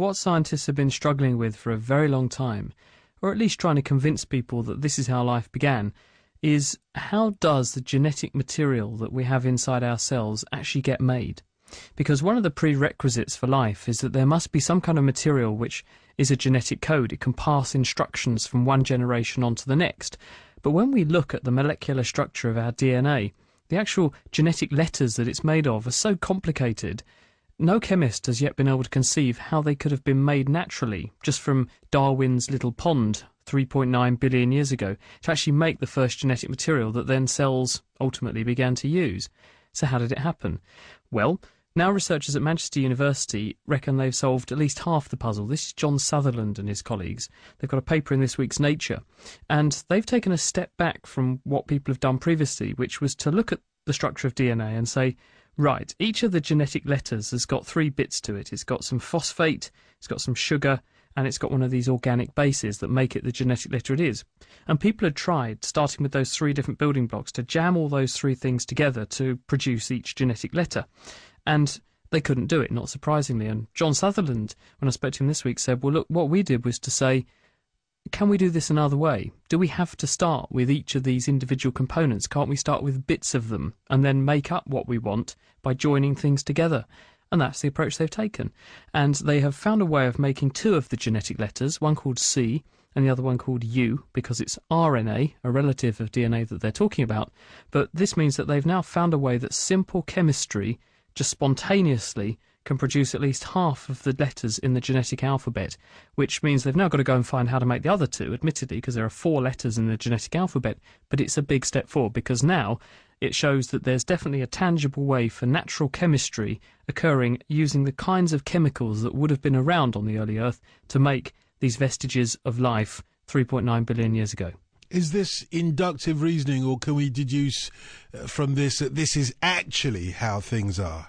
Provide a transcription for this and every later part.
What scientists have been struggling with for a very long time, or at least trying to convince people that this is how life began, is how does the genetic material that we have inside ourselves actually get made? Because one of the prerequisites for life is that there must be some kind of material which is a genetic code. It can pass instructions from one generation onto the next. But when we look at the molecular structure of our DNA, the actual genetic letters that it's made of are so complicated no chemist has yet been able to conceive how they could have been made naturally, just from Darwin's little pond 3.9 billion years ago, to actually make the first genetic material that then cells ultimately began to use. So, how did it happen? Well, now researchers at Manchester University reckon they've solved at least half the puzzle. This is John Sutherland and his colleagues. They've got a paper in this week's Nature, and they've taken a step back from what people have done previously, which was to look at the structure of DNA and say, Right. Each of the genetic letters has got three bits to it. It's got some phosphate, it's got some sugar, and it's got one of these organic bases that make it the genetic letter it is. And people had tried, starting with those three different building blocks, to jam all those three things together to produce each genetic letter. And they couldn't do it, not surprisingly. And John Sutherland, when I spoke to him this week, said, Well, look, what we did was to say can we do this another way? Do we have to start with each of these individual components? Can't we start with bits of them and then make up what we want by joining things together? And that's the approach they've taken. And they have found a way of making two of the genetic letters, one called C and the other one called U, because it's RNA, a relative of DNA that they're talking about. But this means that they've now found a way that simple chemistry just spontaneously can produce at least half of the letters in the genetic alphabet, which means they've now got to go and find how to make the other two, admittedly, because there are four letters in the genetic alphabet, but it's a big step forward because now it shows that there's definitely a tangible way for natural chemistry occurring using the kinds of chemicals that would have been around on the early Earth to make these vestiges of life 3.9 billion years ago. Is this inductive reasoning, or can we deduce uh, from this that this is actually how things are?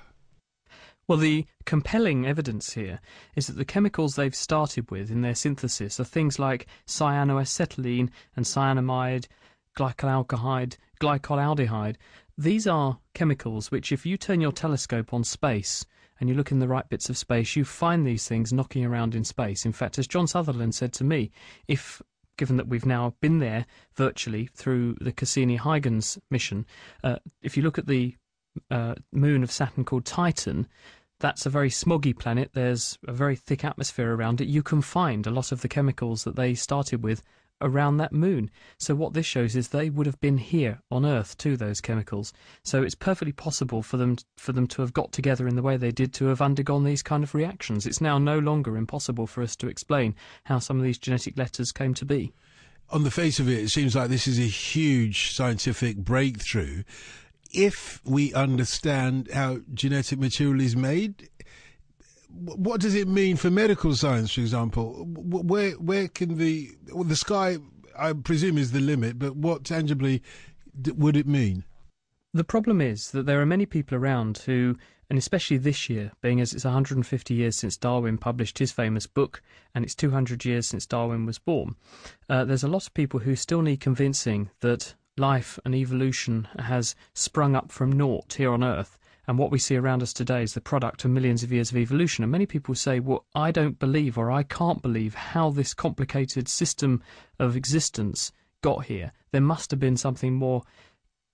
Well, the compelling evidence here is that the chemicals they've started with in their synthesis are things like cyanoacetylene and cyanamide, glycolaldehyde, glycolaldehyde. These are chemicals which, if you turn your telescope on space and you look in the right bits of space, you find these things knocking around in space. In fact, as John Sutherland said to me, if given that we've now been there virtually through the Cassini Huygens mission, uh, if you look at the uh, moon of Saturn called Titan. That's a very smoggy planet. There's a very thick atmosphere around it. You can find a lot of the chemicals that they started with around that moon. So, what this shows is they would have been here on Earth too, those chemicals. So, it's perfectly possible for them, for them to have got together in the way they did to have undergone these kind of reactions. It's now no longer impossible for us to explain how some of these genetic letters came to be on the face of it, it seems like this is a huge scientific breakthrough if we understand how genetic material is made, what does it mean for medical science, for example? Where where can the well, the sky, I presume, is the limit, but what tangibly would it mean? The problem is that there are many people around who, and especially this year, being as it's 150 years since Darwin published his famous book and it's 200 years since Darwin was born, uh, there's a lot of people who still need convincing that life and evolution has sprung up from naught here on Earth, and what we see around us today is the product of millions of years of evolution. And many people say, well, I don't believe or I can't believe how this complicated system of existence got here. There must have been something more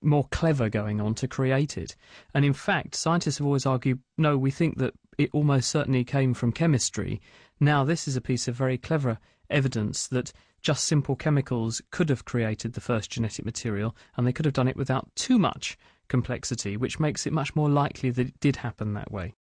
more clever going on to create it. And in fact, scientists have always argued, no, we think that it almost certainly came from chemistry. Now this is a piece of very clever evidence that just simple chemicals could have created the first genetic material, and they could have done it without too much complexity, which makes it much more likely that it did happen that way.